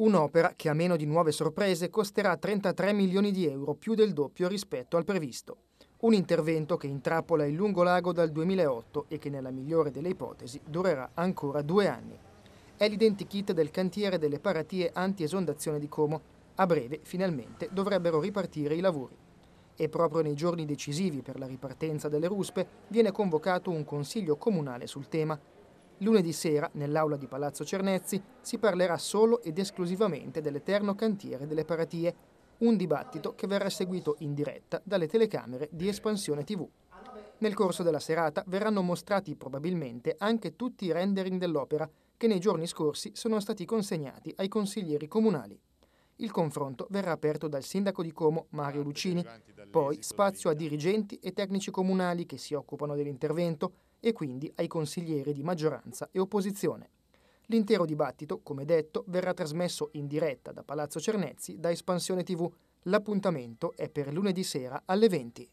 Un'opera che a meno di nuove sorprese costerà 33 milioni di euro, più del doppio rispetto al previsto. Un intervento che intrappola il lungo lago dal 2008 e che nella migliore delle ipotesi durerà ancora due anni. È l'identikit del cantiere delle paratie anti-esondazione di Como. A breve, finalmente, dovrebbero ripartire i lavori. E proprio nei giorni decisivi per la ripartenza delle ruspe viene convocato un consiglio comunale sul tema, Lunedì sera, nell'aula di Palazzo Cernezzi, si parlerà solo ed esclusivamente dell'eterno cantiere delle paratie, un dibattito che verrà seguito in diretta dalle telecamere di Espansione TV. Nel corso della serata verranno mostrati probabilmente anche tutti i rendering dell'opera che nei giorni scorsi sono stati consegnati ai consiglieri comunali. Il confronto verrà aperto dal sindaco di Como Mario Lucini, poi spazio a dirigenti e tecnici comunali che si occupano dell'intervento e quindi ai consiglieri di maggioranza e opposizione. L'intero dibattito, come detto, verrà trasmesso in diretta da Palazzo Cernezzi da Espansione TV. L'appuntamento è per lunedì sera alle 20.